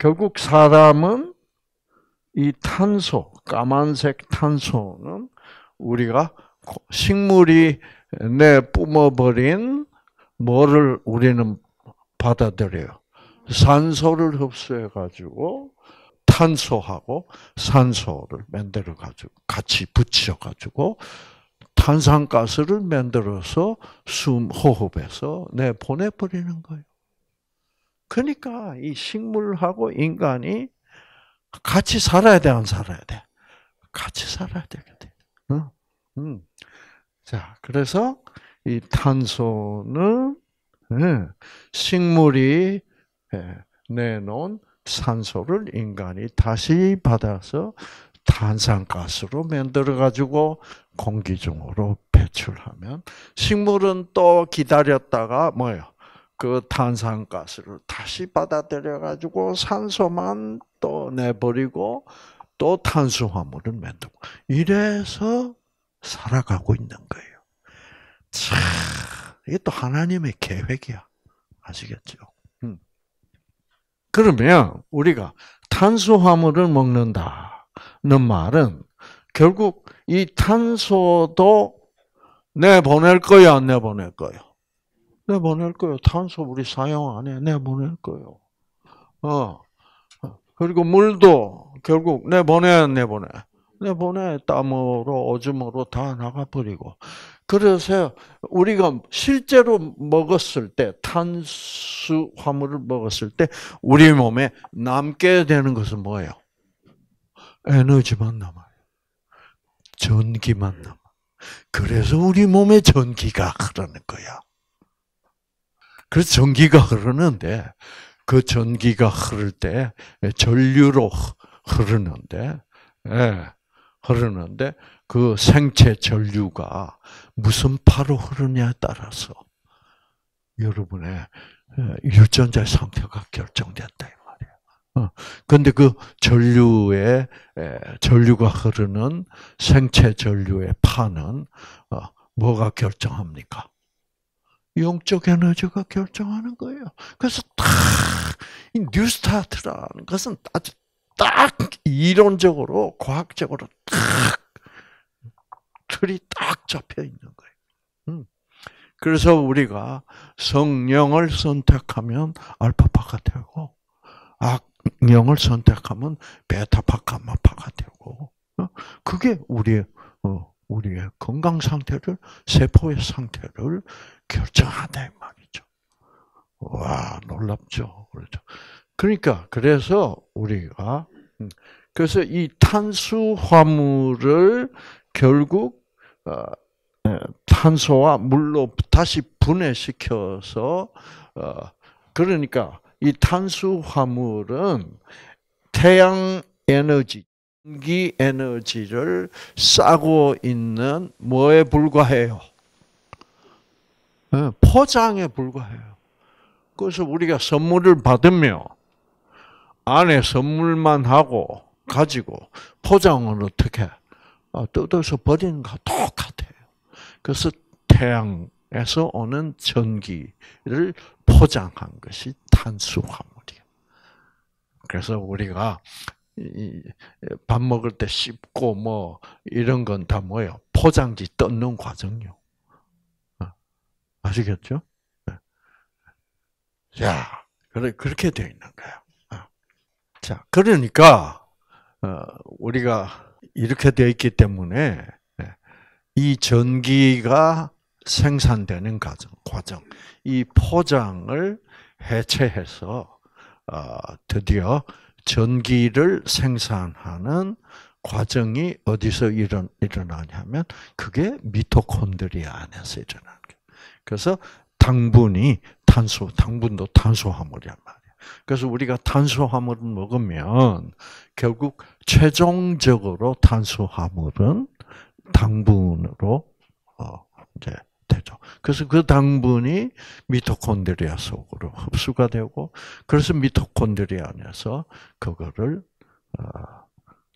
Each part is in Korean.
결국 사람은 이 탄소, 까만색 탄소는 우리가 식물이 내 뿜어버린 뭐를 우리는 받아들여요. 산소를 흡수해가지고 탄소하고 산소를 만들어가지고 같이 붙여가지고 탄산가스를 만들어서 숨, 호흡에서 내보내버리는 거예요. 그러니까 이 식물하고 인간이 같이 살아야 돼, 안 살아야 돼? 같이 살아야 되거든. 응? 응. 자, 그래서 이 탄소는 예, 식물이 예, 내놓은 산소를 인간이 다시 받아서 탄산가스로 만들어 가지고 공기 중으로 배출하면 식물은 또 기다렸다가 뭐예요? 그 탄산가스를 다시 받아들여 가지고 산소만 또 내버리고 또 탄수화물을 만들고 이래서 살아가고 있는 거예요. 참 이게 또 하나님의 계획이야. 아시겠죠? 음. 그러면 우리가 탄수화물을 먹는다는 말은 결국 이 탄소도 내보낼 거야, 안 내보낼 거야? 내보낼 거예요. 탄소 우리 사용 안 해. 내보낼 거예요. 어. 그리고 물도 결국 내보내, 내보내. 내보내. 땀으로, 오줌으로 다 나가버리고. 그래서 우리가 실제로 먹었을 때, 탄수 화물을 먹었을 때, 우리 몸에 남게 되는 것은 뭐예요? 에너지만 남아요. 전기만 남아. 그래서 우리 몸에 전기가 흐르는 거야. 그래서 전기가 흐르는데 그 전기가 흐를 때 예, 전류로 흐르는데 예, 흐르는데 그 생체 전류가 무슨 파로 흐르냐에 따라서 여러분의 예, 유전자 상태가 결정된다 이 말이에요. 그런데 어, 그 전류의 예, 전류가 흐르는 생체 전류의 파는 어, 뭐가 결정합니까? 영적 에너지가 결정하는 거예요. 그래서 딱 뉴스타트라는 것은 아주 딱 이론적으로 과학적으로 딱 틀이 딱 잡혀 있는 거예요. 음. 그래서 우리가 성령을 선택하면 알파파가 되고 악령을 선택하면 베타파 감마파가 되고 어? 그게 우리의 어, 우리의 건강 상태를 세포의 상태를 결정한다 이 말이죠. 와 놀랍죠, 그렇죠. 그러니까 그래서 우리가 음, 그래서 이 탄수화물을 결국 어, 네, 탄소와 물로 다시 분해시켜서 어, 그러니까 이 탄수화물은 태양 에너지 전기 에너지를 싸고 있는 뭐에 불과해요? 예, 포장에 불과해요. 그래서 우리가 선물을 받으며 안에 선물만 하고 가지고 포장은 어떻게 아, 뜯어서 버리는 거 똑같아요. 그래서 태양에서 오는 전기를 포장한 것이 탄수화물이에요. 그래서 우리가 밥 먹을 때 씹고 뭐 이런 건 다 뭐예요? 포장지 뜯는 과정요. 어, 아시겠죠? 자, 어. 그래 그렇게 되어 있는 거예 어. 자, 그러니까 우리가 이렇게 되어 있기 때문에 예, 이 전기가 생산되는 과정, 과정, 이 포장을 해체해서 드디어 전기를 생산하는 과정이 어디서 일어, 일어나냐면 그게 미토콘드리아 안에서 일어나는 거예요. 그래서 당분이 탄소, 당분도 탄소화물이란 말이에요. 그래서 우리가 탄소화물을 먹으면 결국 최종적으로 탄소화물은 당분으로 어, 이제 되죠. 그래서 그 당분이 미토콘드리아 속으로 흡수가 되고, 그래서 미토콘드리아 안에서 그거를 어,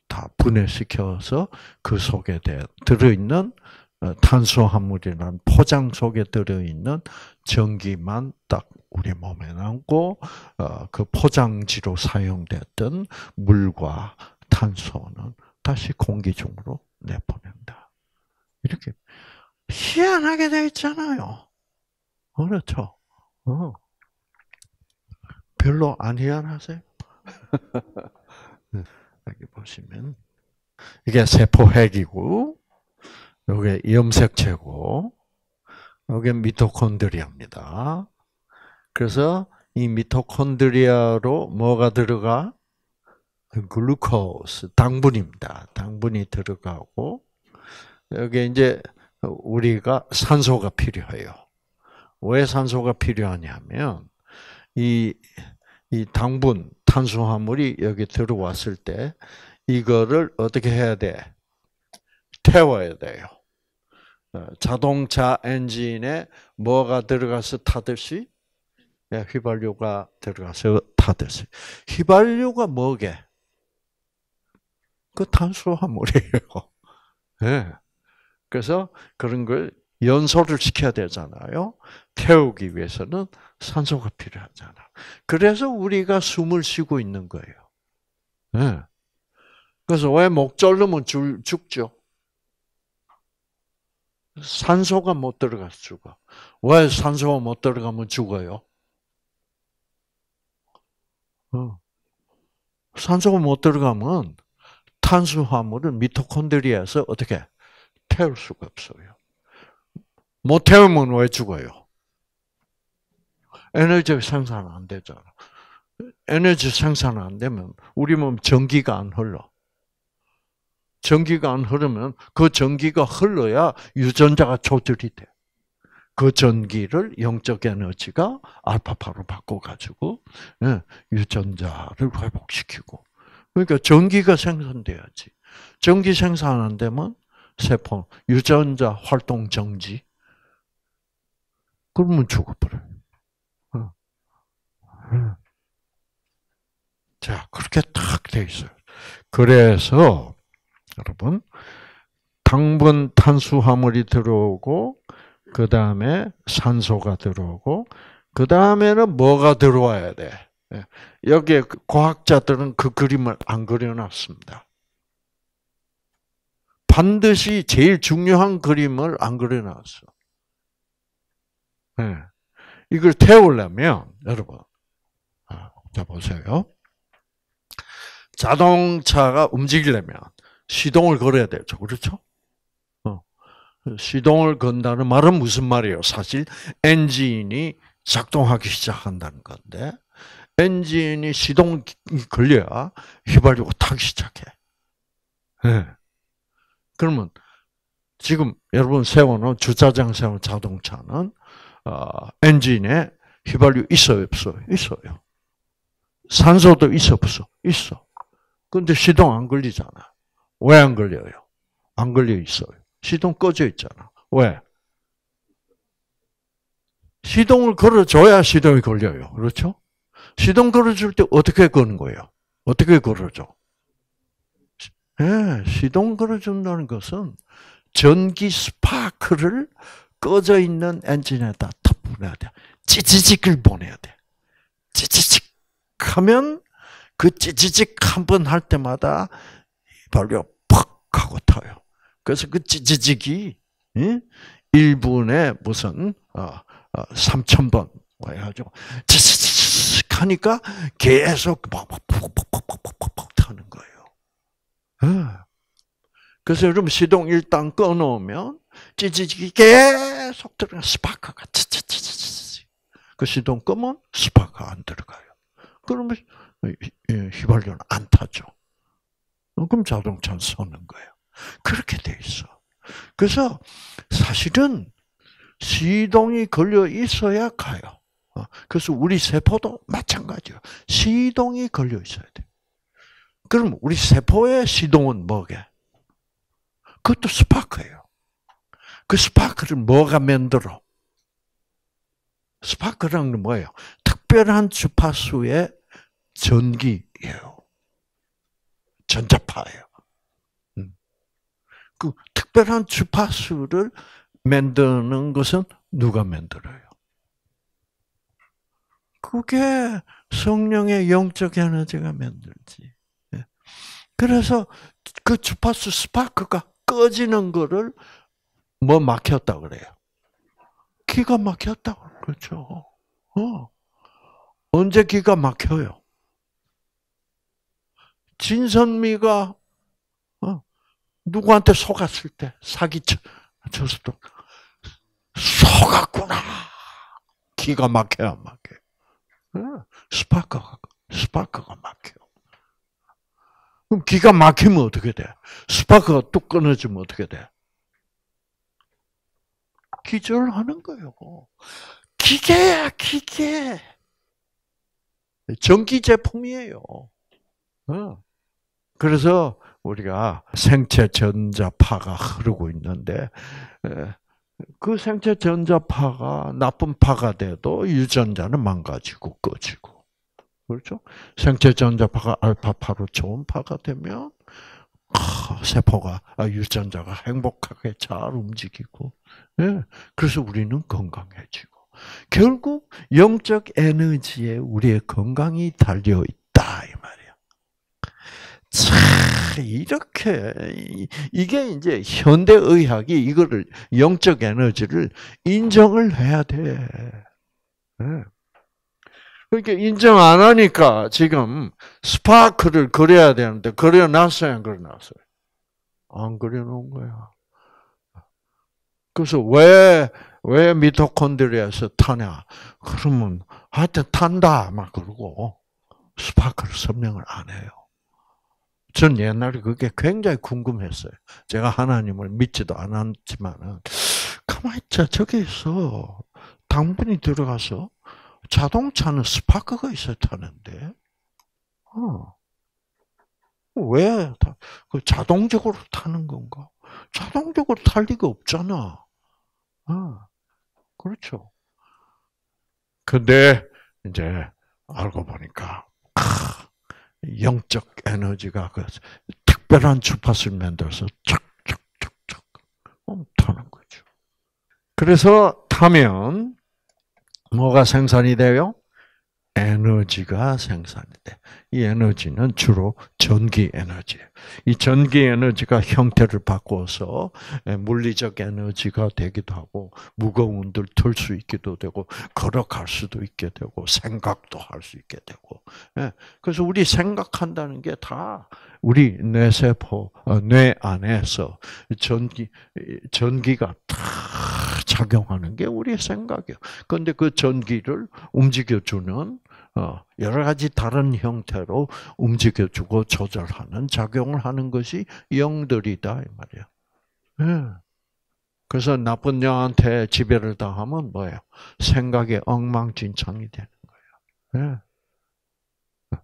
다 분해시켜서 그 속에 들어있는 어, 탄수화물이란 포장 속에 들어있는 전기만 딱 우리 몸에 남고 어, 그 포장지로 사용됐던 물과 탄소는 다시 공기 중으로 내보낸다. 이렇게 희한하게 되어 있잖아요. 그렇죠. 어. 별로 안 희한하세요? 여기 보시면 이게 세포핵이고 이게 염색체고 이게 미토콘드리아입니다. 그래서 이 미토콘드리아로 뭐가 들어가? 그 글루코스, 당분입니다. 당분이 들어가고 여기 이제 우리가 산소가 필요해요. 왜 산소가 필요하냐면 이, 이 당분, 탄수화물이 여기 들어왔을 때 이거를 어떻게 해야 돼? 태워야 돼요. 어, 자동차 엔진에 뭐가 들어가서 타듯이 예, 휘발유가 들어가서 타듯이 휘발유가 뭐게? 그 탄수화물이에요. 네. 그래서 그런 걸 연소를 시켜야 되잖아요. 태우기 위해서는 산소가 필요하잖아. 그래서 우리가 숨을 쉬고 있는 거예요. 네. 그래서 왜 목 졸르면 죽죠? 산소가 못 들어가서 죽어. 왜 산소가 못 들어가면 죽어요? 어. 산소가 못 들어가면 탄수화물을 미토콘드리아에서 어떻게 태울 수가 없어요. 못 태우면 왜 죽어요? 에너지 생산 안 되잖아. 에너지 생산 안 되면 우리 몸 전기가 안 흘러. 전기가 안 흐르면 그 전기가 흘러야 유전자가 조절이 돼. 그 전기를 영적 에너지가 알파파로 바꿔가지고 예, 유전자를 회복시키고. 그러니까 전기가 생산돼야지. 전기 생산 안 되면 세포, 유전자 활동 정지. 그러면 죽어버려요. 어. 어. 자, 그렇게 딱 돼 있어요. 그래서, 여러분, 당분 탄수화물이 들어오고, 그 다음에 산소가 들어오고, 그 다음에는 뭐가 들어와야 돼? 예. 여기에 그 과학자들은 그 그림을 안 그려놨습니다. 반드시 제일 중요한 그림을 안 그려놨어. 네. 이걸 태우려면 여러분 아, 자 보세요. 자동차가 움직이려면 시동을 걸어야 되죠. 그렇죠? 어. 시동을 건다는 말은 무슨 말이에요? 사실 엔진이 작동하기 시작한다는 건데 엔진이 시동이 걸려야 휘발유가 타기 시작해. 네. 그러면 지금 여러분 세워놓은 주차장 세운 자동차는 어, 엔진에 휘발유 있어요, 없어요? 있어요. 산소도 있어, 없어? 있어. 근데 시동 안 걸리잖아. 왜 안 걸려요? 안 걸려 있어요. 시동 꺼져 있잖아. 왜? 시동을 걸어줘야 시동이 걸려요. 그렇죠? 시동 걸어줄 때 어떻게 거는 거예요? 어떻게 걸어줘? 예, 시동 걸어준다는 것은 전기 스파크를 꺼져 있는 엔진에다 탁 보내야 돼. 찌찌직을 보내야 돼. 찌찌직 하면 그 찌찌직 한 번 할 때마다 발로 팍 하고 타요. 그래서 그 찌찌직이 1분에 무슨 3,000번 해가지고 찌찌직 하니까 계속 막, 막, 팍, 팍, 팍, 팍, 팍, 예. 그래서 요즘 시동 일단 꺼놓으면 찌찌찌 계속 들어가 스파크가 찌찌찌찌 그 시동 끄면 스파크가 안 들어가요. 그러면 휘발유는 안 타죠. 어, 그럼 자동차는 서는 거예요. 그렇게 돼 있어. 그래서 사실은 시동이 걸려 있어야 가요. 어, 그래서 우리 세포도 마찬가지예요. 시동이 걸려 있어야 돼. 그럼 우리 세포의 시동은 뭐게? 그것도 스파크예요. 그 스파크를 뭐가 만들어? 스파크라는 뭐예요? 특별한 주파수의 전기예요. 전자파예요. 음. 그 특별한 주파수를 만드는 것은 누가 만들어요? 그게 성령의 영적 에너지가 만들지. 그래서 그 주파수 스파크가 꺼지는 거를 뭐 막혔다 그래요. 기가 막혔다 그렇죠. 어. 언제 기가 막혀요? 진선미가 어, 누구한테 속았을 때 사기쳐 줬을 때 속았구나. 기가 막혀야 막혀. 스파크가 스파크가 막혀. 그럼 기가 막히면 어떻게 돼? 스파크가 뚝 끊어지면 어떻게 돼? 기절하는 거예요. 기계야, 기계. 전기 제품이에요. 어. 그래서 우리가 생체 전자파가 흐르고 있는데 그 생체 전자파가 나쁜 파가 돼도 유전자는 망가지고 꺼지고 그렇죠? 생체 전자파가 알파파로 초음파가 되면 아, 세포가 아, 유전자가 행복하게 잘 움직이고 예. 그래서 우리는 건강해지고 결국 영적 에너지에 우리의 건강이 달려 있다 이 말이야. 자 이렇게 이게 이제 현대 의학이 이거를 영적 에너지를 인정을 해야 돼. 예. 그러니까 인정 안 하니까 지금 스파크를 그려야 되는데 그려놨어요, 안 그려놨어요? 안 그려놓은 거야. 그래서 왜, 왜 미토콘드리아에서 타냐? 그러면 하여튼 탄다 막 그러고 스파크를 설명을 안 해요. 전 옛날에 그게 굉장히 궁금했어요. 제가 하나님을 믿지도 않았지만은 가만히 있자 저기서 당분이 들어가서 자동차는 스파크가 있어 타는데. 어. 왜? 그 자동적으로 타는 건가? 자동적으로 탈 리가 없잖아. 어. 그렇죠. 근데 이제 알고 보니까 아, 영적 에너지가 그 특별한 주파수를 만들어서 착착착착 타는 거죠. 그래서 타면 뭐가 생산이 돼요? 에너지가 생산이 돼. 이 에너지는 주로 전기 에너지예요. 이 전기 에너지가 형태를 바꿔서 예, 물리적 에너지가 되기도 하고 무거운 들틀수 있기도 되고 걸어갈 수도 있게 되고 생각도 할 수 있게 되고. 예. 그래서 우리 생각한다는 게 다 우리 뇌세포 어, 뇌 안에서 전기 전기가 탁 작용하는 게 우리의 생각이에요. 그런데 그 전기를 움직여주는 어, 여러 가지 다른 형태로 움직여주고 조절하는 작용을 하는 것이 영들이다 이 말이야. 예. 그래서 나쁜 영한테 지배를 당하면 뭐예요? 생각에 엉망진창이 되는 거예요. 예.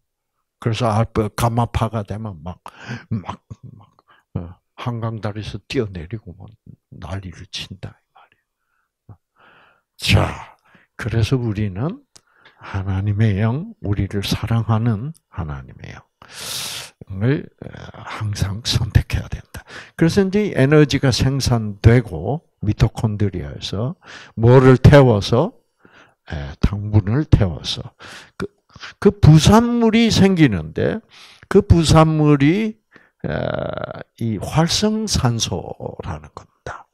그래서 알프 아, 그 가마파가 되면 막막막 어, 한강 다리에서 뛰어내리고 막 뭐 난리를 친다. 자, 그래서 우리는 하나님의 영, 우리를 사랑하는 하나님의 영을 항상 선택해야 된다. 그래서 이제 에너지가 생산되고 미토콘드리아에서 뭐를 태워서 당분을 태워서 그, 그 부산물이 생기는데 그 부산물이 이 활성산소라는 겁니다.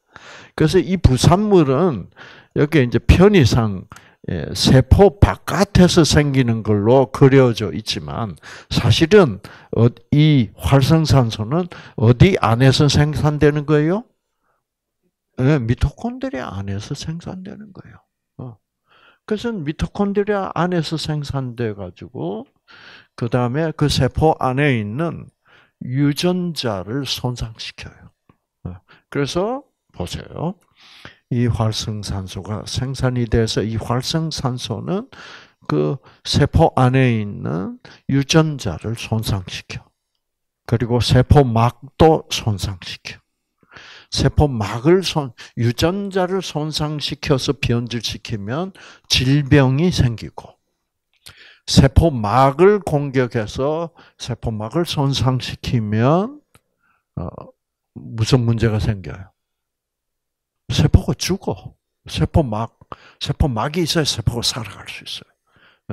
그래서 이 부산물은 여기 이제 편의상 예, 세포 바깥에서 생기는 걸로 그려져 있지만 사실은 어, 이 활성산소는 어디 안에서 생산되는 거예요? 네, 미토콘드리아 안에서 생산되는 거예요. 어. 그래서 미토콘드리아 안에서 생산돼 가지고 그 다음에 그 세포 안에 있는 유전자를 손상시켜요. 어. 그래서 보세요. 이 활성산소가 생산이 돼서 이 활성산소는 그 세포 안에 있는 유전자를 손상시켜. 그리고 세포막도 손상시켜. 세포막을 손, 유전자를 손상시켜서 변질시키면 질병이 생기고, 세포막을 공격해서 세포막을 손상시키면, 어, 무슨 문제가 생겨요? 세포가 죽어. 세포막, 세포막이 있어야 세포가 살아갈 수 있어요.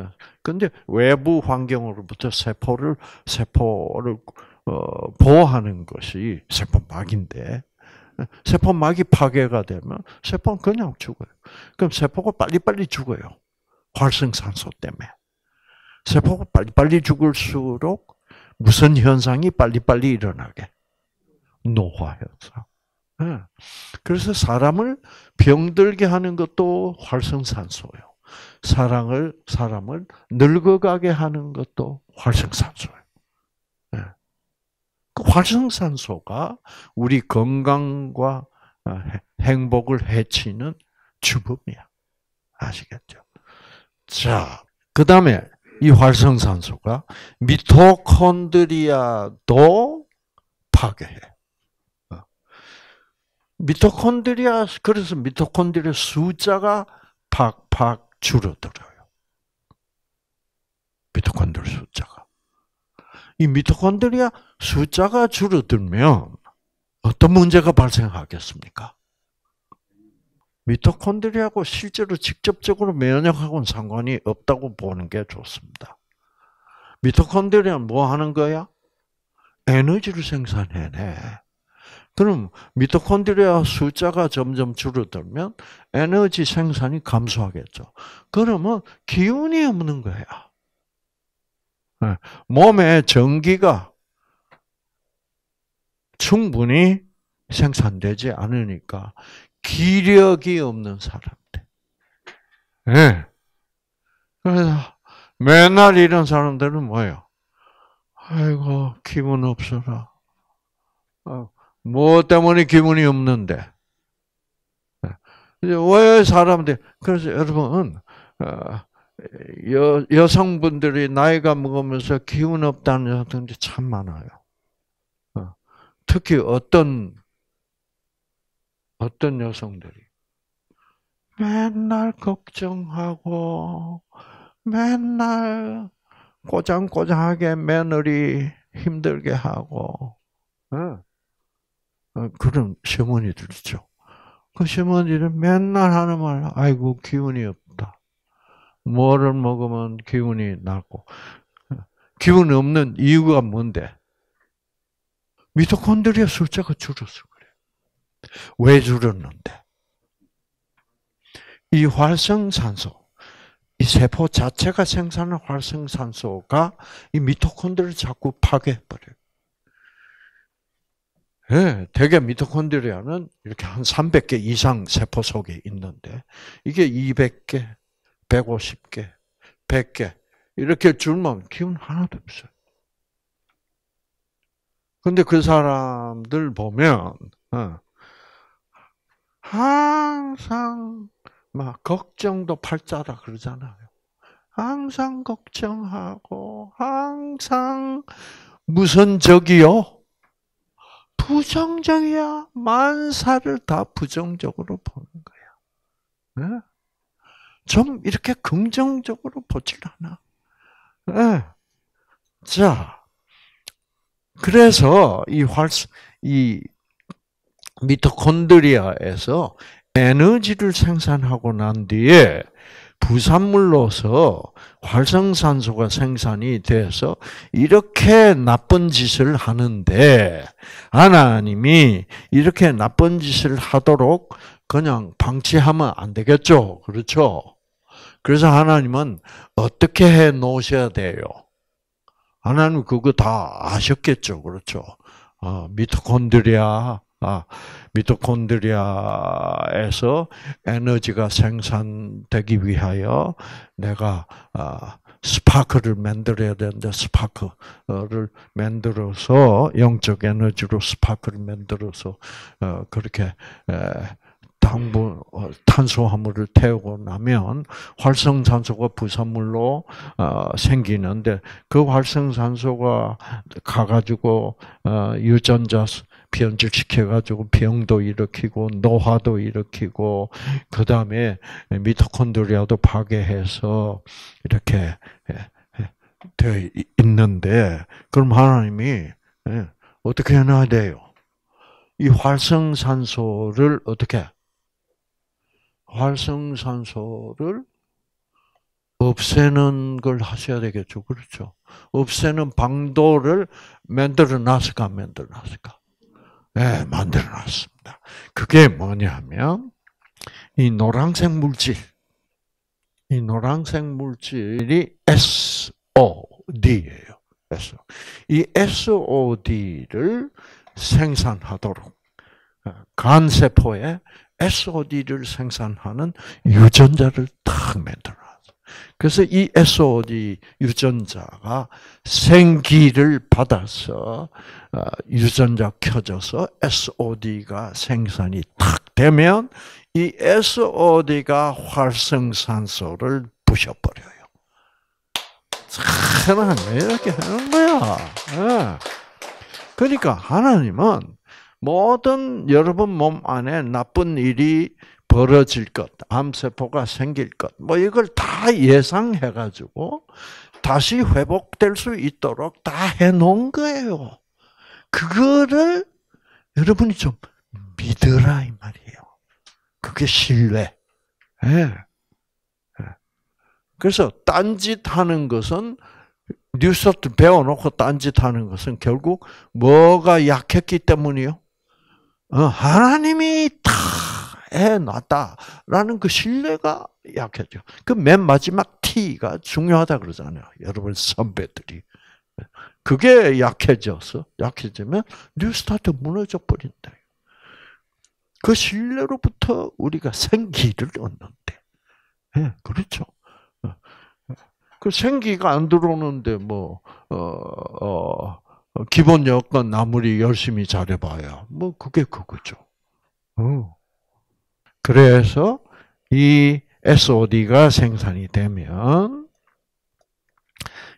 예. 근데 외부 환경으로부터 세포를, 세포를, 어, 보호하는 것이 세포막인데, 예. 세포막이 파괴가 되면 세포는 그냥 죽어요. 그럼 세포가 빨리빨리 죽어요. 활성산소 때문에. 세포가 빨리빨리 죽을수록 무슨 현상이 빨리빨리 일어나게? 노화 현상. 예. 그래서 사람을 병들게 하는 것도 활성산소예요. 사랑을 사람을 늙어가게 하는 것도 활성산소예요. 예. 그 활성산소가 우리 건강과 어, 행복을 해치는 주범이야. 아시겠죠? 자, 그 다음에 이 활성산소가 미토콘드리아도 파괴해. 미토콘드리아 그래서 미토콘드리아 숫자가 팍팍 줄어들어요. 미토콘드리아 숫자가 이 미토콘드리아 숫자가 줄어들면 어떤 문제가 발생하겠습니까? 미토콘드리아하고 실제로 직접적으로 면역하고는 상관이 없다고 보는 게 좋습니다. 미토콘드리아는 뭐 하는 거야? 에너지를 생산해내. 그럼 미토콘드리아 숫자가 점점 줄어들면 에너지 생산이 감소하겠죠. 그러면 기운이 없는 거야. 예, 몸에 전기가 충분히 생산되지 않으니까 기력이 없는 사람들. 예. 그래서 맨날 이런 사람들은 뭐예요? 아이고 기분 없어라. 어, 뭐 때문에 기분이 없는데? 왜 사람들이, 그래서 여러분, 어, 여, 여성분들이 나이가 먹으면서 기운 없다는 여성들이 참 많아요. 어, 특히 어떤, 어떤 여성들이 맨날 걱정하고, 맨날 꼬장꼬장하게 며느리 힘들게 하고, 응. 어, 그런 시어머니들 있죠. 그 시어머니는 맨날 하는 말, 아이고, 기운이 없다. 뭐를 먹으면 기운이 나고. 기운 없는 이유가 뭔데? 미토콘드리아 숫자가 줄어 그래. 왜 줄었는데? 이 활성산소, 이 세포 자체가 생산하는 활성산소가 이 미토콘드리아를 자꾸 파괴해버려요. 예, 대개 미토콘드리아는 이렇게 한 300개 이상 세포 속에 있는데 이게 200개, 150개, 100개 이렇게 줄만 기운 하나도 없어요. 근데 그 사람들 보면 어, 항상 막 걱정도 팔자다 그러잖아요. 항상 걱정하고 항상 무슨 적이요? 부정적이야. 만사를 다 부정적으로 보는 거야. 네? 좀 이렇게 긍정적으로 보질 않아. 네. 자, 그래서 이 활수, 이 미토콘드리아에서 에너지를 생산하고 난 뒤에 부산물로서 활성산소가 생산이 돼서 이렇게 나쁜 짓을 하는데 하나님이 이렇게 나쁜 짓을 하도록 그냥 방치하면 안 되겠죠. 그렇죠? 그래서 하나님은 어떻게 해 놓으셔야 돼요? 하나님 그거 다 아셨겠죠. 그렇죠? 아, 미토콘드리아, 아, 미토콘드리아에서 에너지가 생산되기 위하여 내가 아, 스파크를 만들어야 되는데 스파크를 만들어서 영적 에너지로 스파크를 만들어서 어, 그렇게 당분 어, 탄소화물을 태우고 나면 활성산소가 부산물로 어, 생기는데 그 활성산소가 가가지고 유전자 변질시켜가지고 병도 일으키고 노화도 일으키고 그 다음에 미토콘드리아도 파괴해서 이렇게 예, 예, 되어 있는데 그럼 하나님이 예, 어떻게 해놔야 돼요? 이 활성산소를 어떻게 활성산소를 없애는 걸 하셔야 되겠죠. 그렇죠. 없애는 방도를 만들어 놨을까, 만들어 놨을까. 네, 예, 만들어 놨습니다. 그게 뭐냐 면이 노란색 물질, 이 노란색 물질이 SOD예요. SO. 이 SOD를 생산하도록 어, 간세포에 SOD를 생산하는 유전자를 탁 만들어 그래서 이 SOD 유전자가 생기를 받아서 어, 유전자 켜져서 SOD가 생산이 탁 되면 이 SOD가 활성산소를 부셔버려요. 하나님 이렇게 하는 거야. 예. 그러니까 하나님은 모든 여러분 몸 안에 나쁜 일이 벌어질 것, 암세포가 생길 것, 뭐 이걸 다 예상해가지고 다시 회복될 수 있도록 다 해놓은 거예요. 그거를 여러분이 좀 믿으라 이 말이에요. 그게 신뢰. 네. 그래서 딴짓 하는 것은 뉴스도 배워놓고 딴짓 하는 것은 결국 뭐가 약했기 때문이요? 어, 하나님이 다 해놨다라는 그 신뢰가 약해져. 그 맨 마지막 T가 중요하다 그러잖아요. 여러분 선배들이. 그게 약해져서, 약해지면 뉴스타트 무너져 버린다. 그 신뢰로부터 우리가 생기를 얻는데. 네, 그렇죠. 예. 그 생기가 안 들어오는데 뭐, 어, 어, 기본 여건 나무리 열심히 잘해봐야 뭐 그게 그거죠. 어. 그래서 이 SOD가 생산이 되면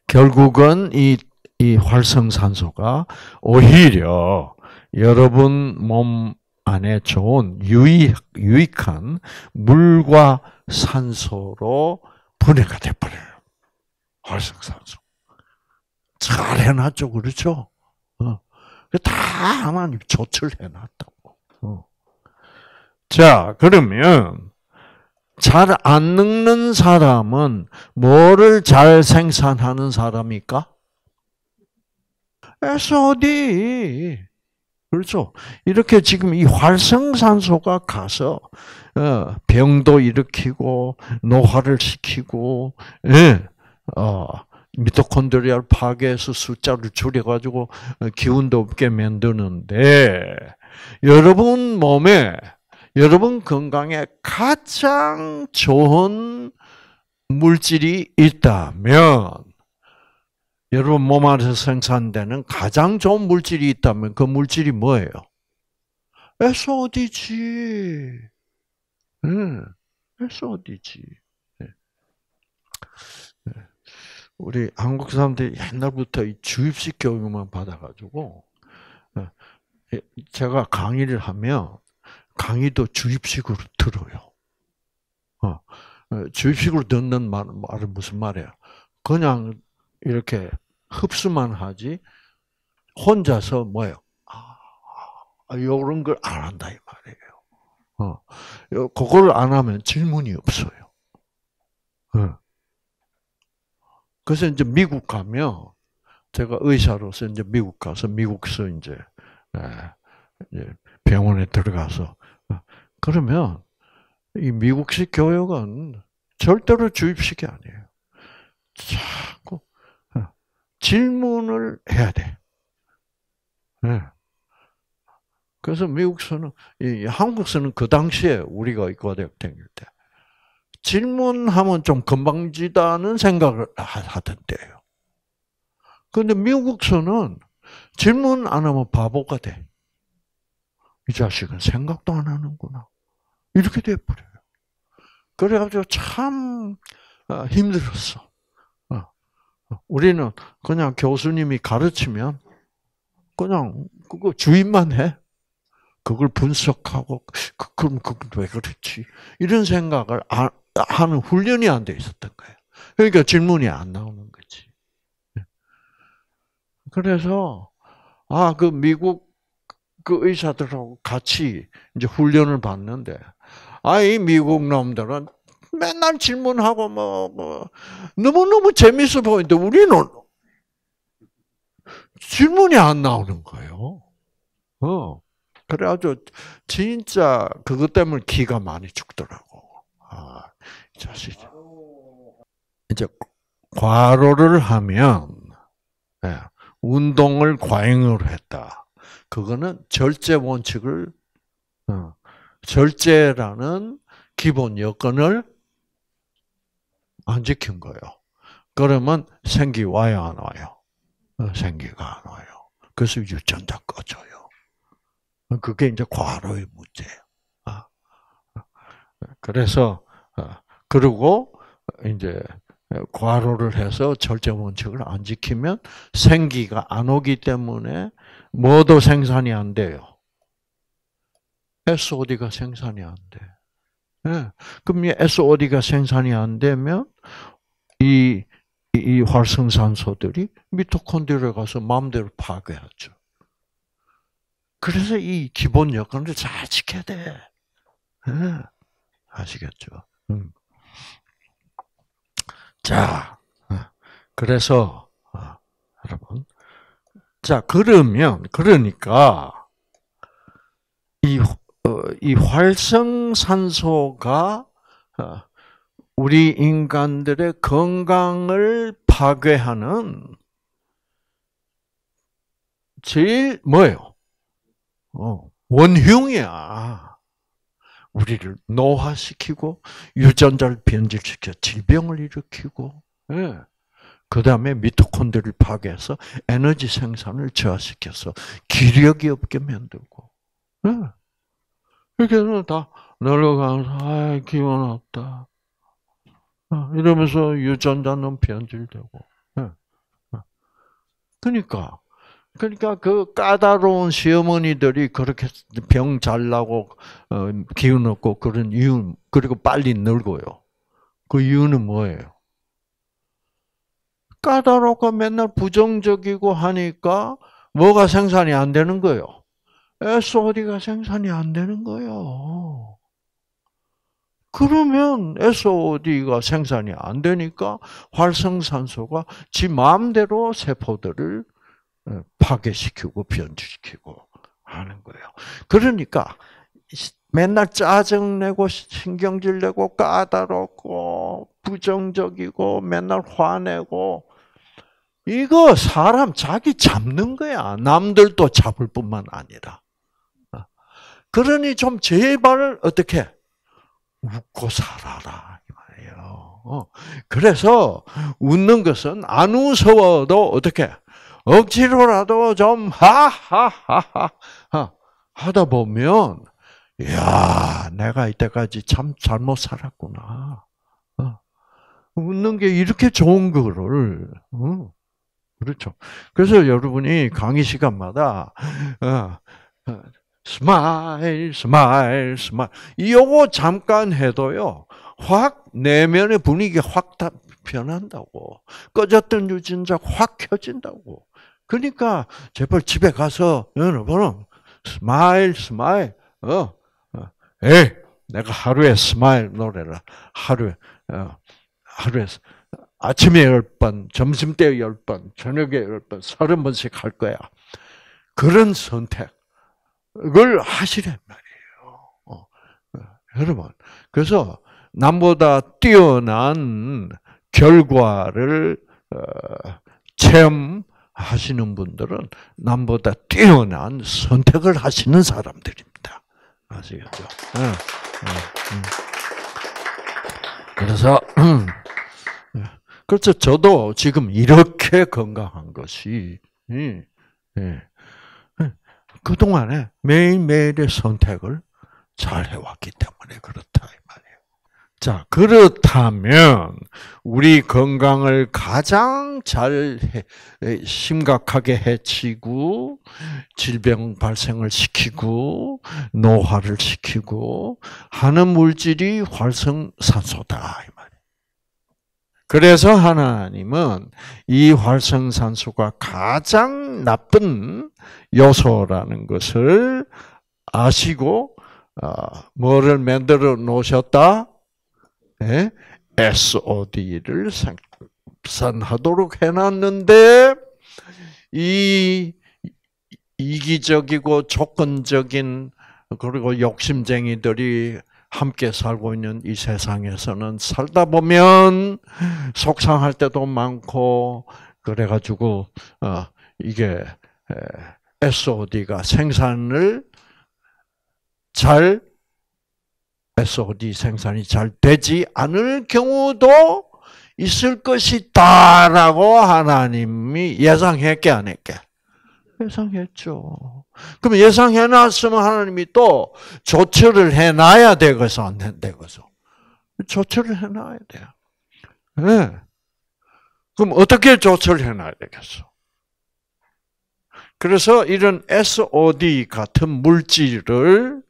결국은 이, 이 활성산소가 오히려 여러분 몸 안에 좋은 유익, 유익한 물과 산소로 분해가 돼버려요. 활성산소. 잘 해놨죠, 그렇죠? 어. 다 하나님 조치 해놨다고. 어. 자, 그러면 잘 안 늙는 사람은 뭐를 잘 생산하는 사람일까 SOD. 그렇죠. 이렇게 지금 이 활성산소가 가서 어, 병도 일으키고 노화를 시키고 예, 어, 미토콘드리알 파괴해서 숫자를 줄여가지고 어, 기운도 없게 만드는데 여러분 몸에 여러분 건강에 가장 좋은 물질이 있다면 여러분 몸 안에서 생산되는 가장 좋은 물질이 있다면 그 물질이 뭐예요? SOD지. 응, SOD지. 우리 한국 사람들이 옛날부터 주입식 교육만 받아가지고 예, 제가 강의를 하면 강의도 주입식으로 들어요. 어, 어, 주입식으로 듣는 말, 말은 무슨 말이야? 그냥 이렇게 흡수만 하지, 혼자서 뭐예요? 아, 아 요런 걸 안 한다, 이 말이에요. 어, 그걸 안 하면 질문이 없어요. 어. 그래서 이제 미국 가면, 제가 의사로서 이제 미국 가서, 미국서 이제, 예, 이제 병원에 들어가서 그러면 이 미국식 교육은 절대로 주입식이 아니에요. 자꾸 어, 질문을 해야 돼. 네. 그래서 미국서는 한국서는 그 당시에 우리가 의과대학 다닐 때 질문하면 좀 건방지다는 생각을 하던데요. 그런데 미국서는 질문 안 하면 바보가 돼. 이 자식은 생각도 안 하는구나. 이렇게 돼버려요. 그래가지고 참 어, 힘들었어. 어, 어, 우리는 그냥 교수님이 가르치면 그냥 그거 주입만 해. 그걸 분석하고 그, 그럼 그왜 그렇지? 이런 생각을 아, 하는 훈련이 안 돼 있었던 거예요. 그러니까 질문이 안 나오는 거지. 예. 그래서 아 그 미국 그 의사들하고 같이 이제 훈련을 받는데, 아 이, 미국 놈들은 맨날 질문하고 뭐, 뭐 너무너무 재밌어 보이는데 우리는 질문이 안 나오는 거예요. 어. 그래가지고 진짜 그것 때문에 기가 많이 죽더라고. 아, 자식. 이제 과로를 하면 예, 운동을 과잉으로 했다. 그거는 절제 원칙을 어, 어. 절제라는 기본 여건을 안 지킨 거예요. 그러면 생기 와요, 안 와요? 어, 생기가 안 와요. 그래서 유전자 꺼져요. 그게 이제 과로의 문제예요. 아, 아, 그래서 아, 그리고 이제 과로를 해서 절제 원칙을 안 지키면 생기가 안 오기 때문에 뭐도 생산이 안 돼요. SOD가 생산이 안 돼. 네. 그럼 이 SOD가 생산이 안 되면 이, 이, 이 활성산소들이 미토콘드리아 가서 마음대로 파괴하죠. 그래서 이 기본 여건을 잘 지켜야 돼. 네. 아시겠죠? 음. 자, 어. 그래서 어, 여러분 자, 그러면, 그러니까, 이, 어, 이 활성산소가 어, 우리 인간들의 건강을 파괴하는 제일 뭐예요? 어, 원흉이야. 우리를 노화시키고 유전자를 변질시켜 질병을 일으키고 예. 그 다음에 미토콘드리를 파괴해서 에너지 생산을 저하시켜서 기력이 없게 만들고. 예. 이렇게 해서 다내려가면서아 기운 없다. 예. 이러면서 유전자는 변질되고. 예. 그러니까, 그러니까 그 까다로운 시어머니들이 그렇게 병 잘 나고, 어, 기운 없고 그런 이유, 그리고 빨리 늙어요. 그 이유는 뭐예요? 까다롭고 맨날 부정적이고 하니까 뭐가 생산이 안 되는 거예요? SOD가 생산이 안 되는 거예요. 그러면 SOD가 생산이 안 되니까 활성산소가 지 마음대로 세포들을 어, 파괴시키고 변질시키고 하는 거예요. 그러니까 맨날 짜증내고 신경질내고 까다롭고 부정적이고 맨날 화내고 이거 사람 자기 잡는 거야. 남들도 잡을 뿐만 아니라. 그러니 좀 제발 어떻게 웃고 살아라 이 말이에요. 어. 그래서 웃는 것은 안무서도 어떻게 억지로라도 좀 하하하하 하다 보면 야 내가 이때까지 참 잘못 살았구나. 어. 웃는 게 이렇게 좋은 거를 응? 어. 그렇죠. 그래서 여러분이 강의 시간마다 스마일, 스마일, 스마일 이거 잠깐 해도요 확 내면의 분위기 확 변한다고 꺼졌던 유진작 확 켜진다고. 그러니까 제발 집에 가서 여러분은 스마일, 스마일, 어, 어. 에 내가 하루에 스마일 노래를 하루에 어, 하루에 아침에 열 번, 점심 때 열 번, 저녁에 열 번, 서른 번씩 할 거야. 그런 선택을 하시란 말이에요. 어, 어. 여러분, 그래서 남보다 뛰어난 결과를 어, 체험하시는 분들은 남보다 뛰어난 선택을 하시는 사람들입니다. 아시겠죠? 네. 네. 네. 그래서 그래서 그렇죠. 저도 지금 이렇게 건강한 것이 예, 예, 예. 그 동안에 매일 매일의 선택을 잘 해왔기 때문에 그렇다 자 그렇다면 우리 건강을 가장 잘 심각하게 해치고 질병 발생을 시키고 노화를 시키고 하는 물질이 활성산소다. 그래서 하나님은 이 활성산소가 가장 나쁜 요소라는 것을 아시고 어, 뭐를 만들어 놓으셨다? SOD를 예? 생산하도록 해놨는데 이 이기적이고 조건적인 그리고 욕심쟁이들이 함께 살고 있는 이 세상에서는 살다 보면 속상할 때도 많고 그래가지고 어, 이게 SOD가 생산을 잘 SOD 생산이 잘 되지 않을 경우도 있을 것이다라고 하나님이 예상했게 안 했게? 예상했죠. 그럼 예상해놨으면 하나님이 또 조처를 해놔야 되겠어, 안 되겠어? 조처를 해놔야 돼요. 네. 그럼 어떻게 조처를 해놔야 되겠어? 그래서 이런 SOD 같은 물질을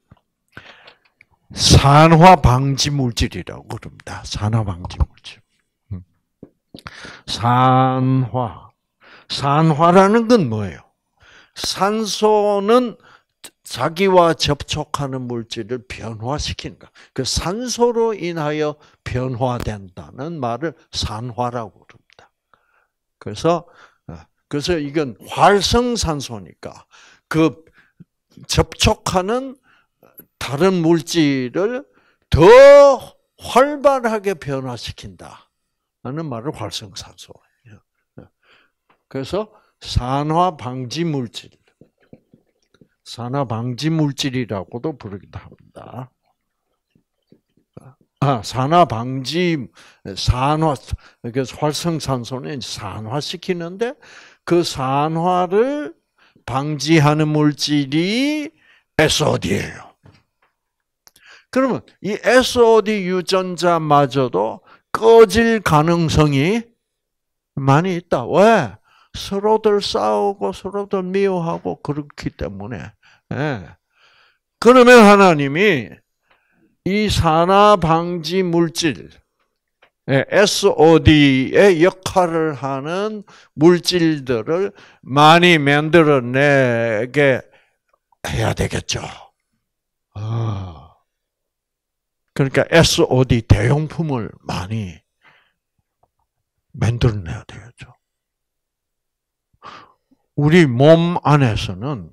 산화 방지 물질이라고 그럽니다. 산화 방지 물질. 음. 산화. 산화라는 건 뭐예요? 산소는 자기와 접촉하는 물질을 변화시키는 거. 그 산소로 인하여 변화된다는 말을 산화라고 부니다 그래서 어, 그래서 이건 활성산소니까 그 접촉하는 다른 물질을 더 활발하게 변화시킨다. 하는 말을 활성산소. 어, 그래서 산화 방지 물질, 산화 방지 물질이라고도 부르기도 합니다. 아, 산화 방지, 산화, 그 활성산소는 산화시키는데 그 산화를 방지하는 물질이 SOD예요. 그러면 이 SOD 유전자마저도 꺼질 가능성이 많이 있다. 왜? 서로들 싸우고 서로들 미워하고 그렇기 때문에 예. 그러면 하나님이 이 산화 방지 물질 예, SOD의 역할을 하는 물질들을 많이 만들어내게 해야 되겠죠. 아. 그러니까 SOD 대용품을 많이 만들어내야 되겠죠. 우리 몸 안에서는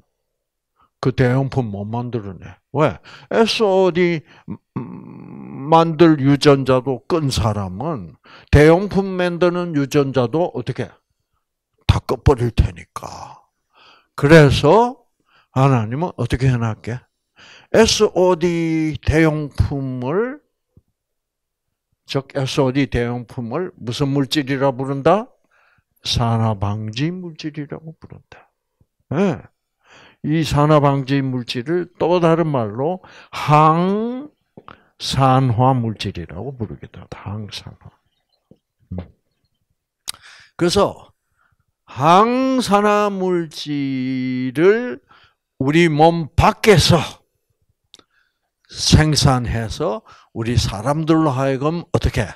그 대용품 못 만들어내. 왜? SOD 음, 음, 만들 유전자도 끈 사람은 대용품 만드는 유전자도 어떻게 다 꺼버릴 테니까. 그래서 하나님은 어떻게 해놨게? SOD 대용품을 즉 SOD 대용품을 무슨 물질이라 부른다? 산화방지 물질이라고 부른다. 네. 이 산화방지 물질을 또 다른 말로 항산화 물질이라고 부르기도 하다. 항산화. 음. 그래서 항산화 물질을 우리 몸 밖에서 생산해서 우리 사람들로 하여금 어떻게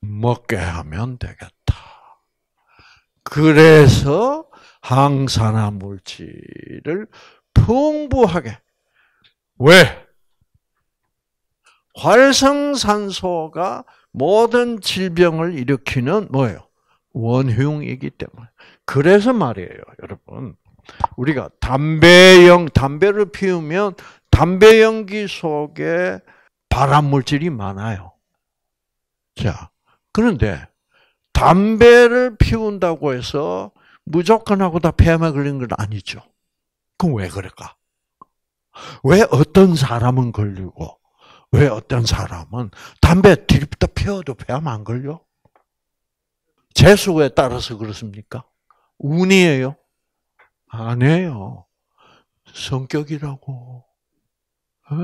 먹게 하면 되겠다. 그래서 항산화 물질을 풍부하게 왜 활성산소가 모든 질병을 일으키는 뭐예요? 원흉이기 때문에. 그래서 말이에요, 여러분. 우리가 담배영 담배를 피우면 담배 연기 속에 발암 물질이 많아요. 자, 그런데 담배를 피운다고 해서 무조건 하고 다 폐암에 걸린 건 아니죠. 그럼 왜 그럴까? 왜 어떤 사람은 걸리고 왜 어떤 사람은 담배 뒤집다 피워도 폐암 안 걸려? 재수에 따라서 그렇습니까? 운이에요? 아니에요. 성격이라고. 네.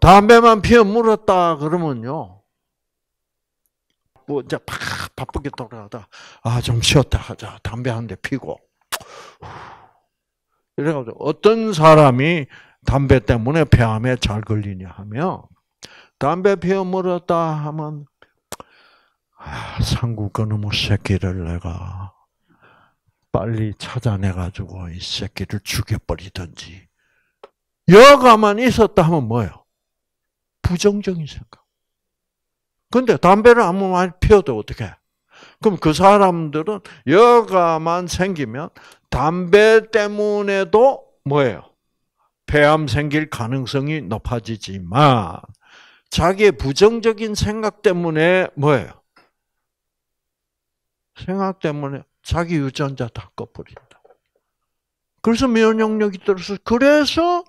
담배만 피워 물었다 그러면요. 바쁘, 뭐 이제 팍 바쁘게 돌아가다, 아, 좀 쉬었다 하자. 담배 한 대 피고. 이래가지고 어떤 사람이 담배 때문에 폐암에 잘 걸리냐 하면, 담배 피워물었다 하면, 아, 상구 그놈의 새끼를 내가 빨리 찾아내가지고 이 새끼를 죽여버리든지, 여가만 있었다 하면 뭐예요? 부정적인 생각. 근데 담배를 아무 말 피워도 어떻게? 그럼 그 사람들은 여가만 생기면 담배 때문에도 뭐예요? 폐암 생길 가능성이 높아지지만 자기의 부정적인 생각 때문에 뭐예요? 생각 때문에 자기 유전자 다 꺼버린다. 그래서 면역력이 떨어서 그래서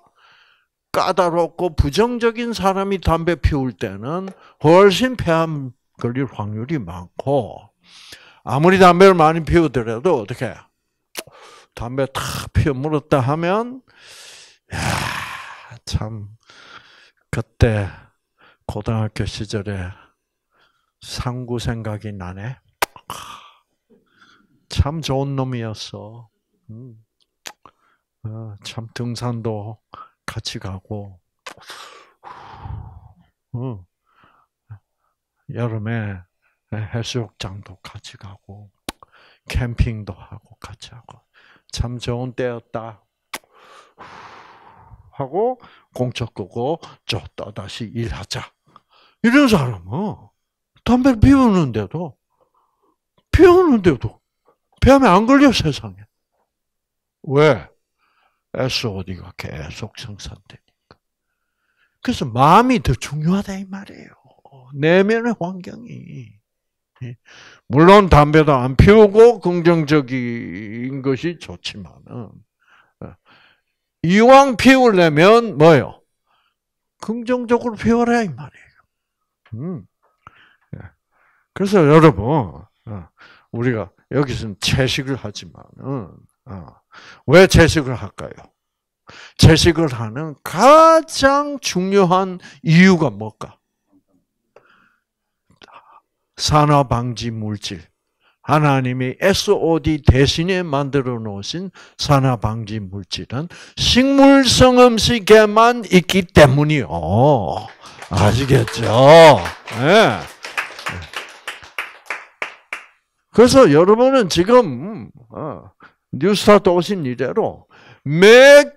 까다롭고 부정적인 사람이 담배 피울 때는 훨씬 폐암 걸릴 확률이 많고 아무리 담배를 많이 피우더라도 어떻게 담배 탁 피워 물었다 하면 야, 참 그때 고등학교 시절에 상구 생각이 나네. 참 좋은 놈이었어. 음. 아, 참 등산도 같이 가고, 음, 여름에 해수욕장도 같이 가고, 캠핑도 하고 같이 하고, 참 좋은 때였다. 하고, 공처 끄고, 저 또다시 일하자. 이런 사람은 담배 를 피우는데도, 피우는데도, 폐암에 안 걸려, 세상에. 왜? SOD가 계속 생산되니까. 그래서 마음이 더 중요하다 이 말이에요. 내면의 환경이. 예. 물론 담배도 안 피우고 긍정적인 것이 좋지만 어, 이왕 피우려면 뭐요? 긍정적으로 피워라 이 말이에요. 음. 예. 그래서 여러분 어, 우리가 여기서는 채식을 하지만 어. 왜 채식을 할까요? 채식을 하는 가장 중요한 이유가 뭘까? 산화 방지 물질. 하나님이 SOD 대신에 만들어 놓으신 산화 방지 물질은 식물성 음식에만 있기 때문이요. 아시겠죠? 네. 그래서 여러분은 지금 어, 뉴스타트 오신 이대로매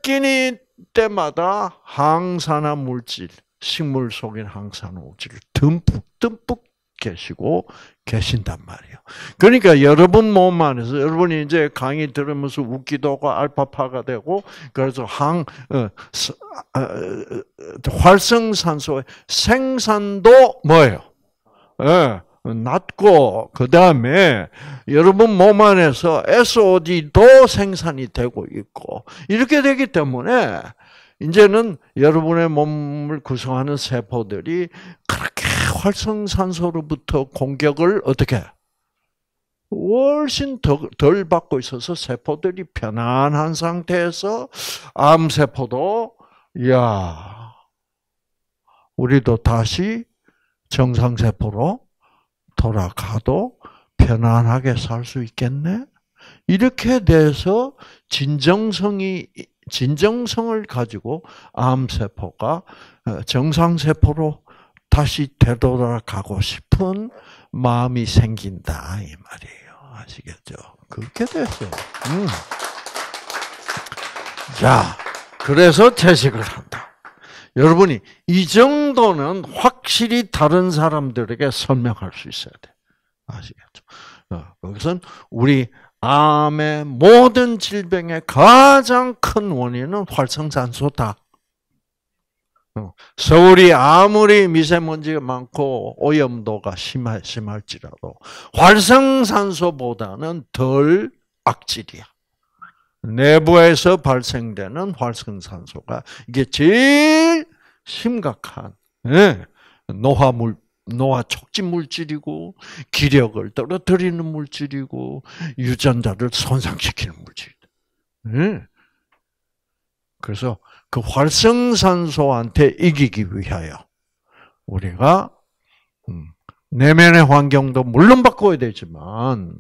끼니 때마다 항산화 물질, 식물 속인 항산화 물질을 듬뿍 듬뿍 계시고 계신단 말이에요. 그러니까 여러분 몸 안에서 여러분이 이제 강의 들으면서 웃기도 하고 알파파가 되고 그래서 항 어, 아, 어, 어 활성산소의 생산도 뭐예요? 예. 낮고 그 다음에 여러분 몸 안에서 SOD도 생산이 되고 있고 이렇게 되기 때문에 이제는 여러분의 몸을 구성하는 세포들이 그렇게 활성산소로부터 공격을 어떻게 훨씬 덜 받고 있어서 세포들이 편안한 상태에서 암세포도 야 우리도 다시 정상세포로 돌아가도 편안하게 살 수 있겠네? 이렇게 돼서 진정성이 진정성을 가지고 암세포가 어, 정상세포로 다시 되돌아가고 싶은 마음이 생긴다 이 말이에요. 아시겠죠? 그렇게 됐어요. 음. 자, 그래서 채식을 한다. 여러분이 이 정도는 확실히 다른 사람들에게 설명할 수 있어야 돼. 아시겠죠? 어, 그것은 우리 암의 모든 질병의 가장 큰 원인은 활성산소다. 어, 서울이 아무리 미세먼지가 많고 오염도가 심할, 심할지라도 활성산소보다는 덜 악질이야. 내부에서 발생되는 활성산소가 이게 제일 심각한 예, 노화물 노화 촉진 물질이고 기력을 떨어뜨리는 물질이고 유전자를 손상시키는 물질이다. 예. 그래서 그 활성산소한테 이기기 위하여 우리가 음, 내면의 환경도 물론 바꿔야 되지만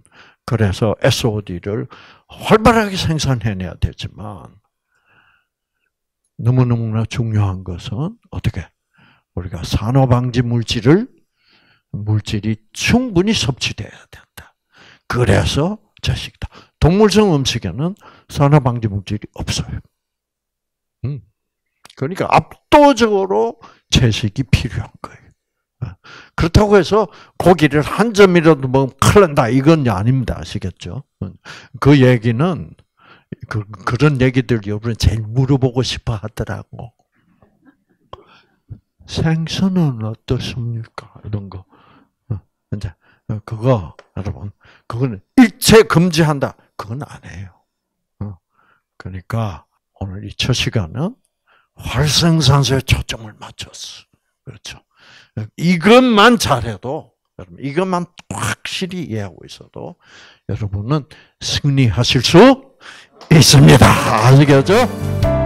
그래서 SOD를 활발하게 생산해내야 되지만 너무너무나 중요한 것은 어떻게 우리가 산화방지 물질을 물질이 충분히 섭취되어야 된다. 그래서 저식다. 동물성 음식에는 산화방지 물질이 없어요. 음. 그러니까 압도적으로 채식이 필요한 거예요. 그렇다고 해서 고기를 한 점이라도 먹으면 큰일 난다. 이건 아닙니다. 아시겠죠? 그 얘기는, 그, 그런 얘기들 여러분 제일 물어보고 싶어 하더라고. 생선은 어떻습니까? 이런 거. 어, 이제, 어, 그거, 여러분, 그거는 일체 금지한다. 그건 아니요 어, 그러니까, 오늘 이 첫 시간은 활성산소에 초점을 맞췄어. 그렇죠. 이것만 잘해도 여러분 이것만 확실히 이해하고 있어도 여러분은 승리하실 수 있습니다. 아시겠죠?